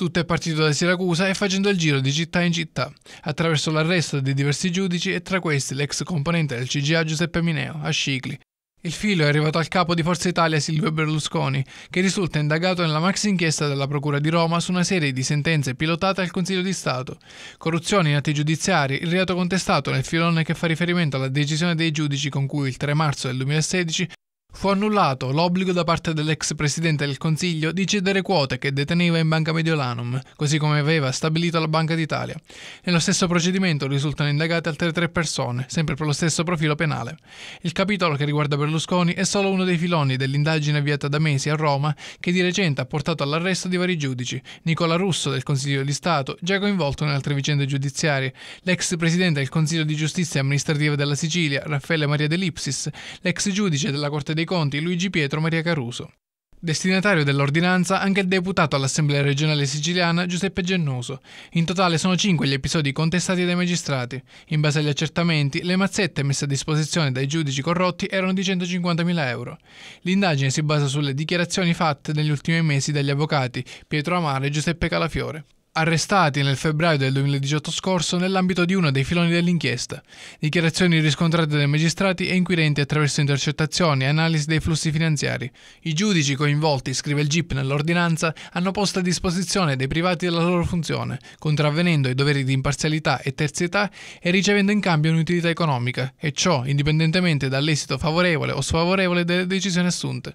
Tutto è partito da Siracusa e facendo il giro di città in città, attraverso l'arresto di diversi giudici e tra questi l'ex componente del CGA Giuseppe Mineo, a Scicli. Il filo è arrivato al capo di Forza Italia Silvio Berlusconi, che risulta indagato nella max inchiesta della Procura di Roma su una serie di sentenze pilotate al Consiglio di Stato, corruzione in atti giudiziari, il reato contestato nel filone che fa riferimento alla decisione dei giudici con cui il 3 marzo del 2016 Fu annullato l'obbligo da parte dell'ex presidente del Consiglio di cedere quote che deteneva in Banca Mediolanum, così come aveva stabilito la Banca d'Italia. Nello stesso procedimento risultano indagate altre tre persone, sempre per lo stesso profilo penale. Il capitolo che riguarda Berlusconi è solo uno dei filoni dell'indagine avviata da mesi a Roma, che di recente ha portato all'arresto di vari giudici. Nicola Russo del Consiglio di Stato, già coinvolto in altre vicende giudiziarie, l'ex presidente del Consiglio di Giustizia amministrativa della Sicilia, Raffaele Maria De Lipsis, l'ex giudice della Corte dei dei Conti Luigi Pietro Maria Caruso. Destinatario dell'ordinanza anche il deputato all'Assemblea regionale siciliana Giuseppe Gennoso. In totale sono cinque gli episodi contestati dai magistrati. In base agli accertamenti, le mazzette messe a disposizione dai giudici corrotti erano di 150.000 euro. L'indagine si basa sulle dichiarazioni fatte negli ultimi mesi dagli avvocati Pietro Amare e Giuseppe Calafiore arrestati nel febbraio del 2018 scorso nell'ambito di uno dei filoni dell'inchiesta. Dichiarazioni riscontrate dai magistrati e inquirenti attraverso intercettazioni e analisi dei flussi finanziari. I giudici coinvolti, scrive il GIP nell'ordinanza, hanno posto a disposizione dei privati della loro funzione, contravvenendo ai doveri di imparzialità e terzietà e ricevendo in cambio un'utilità economica, e ciò indipendentemente dall'esito favorevole o sfavorevole delle decisioni assunte.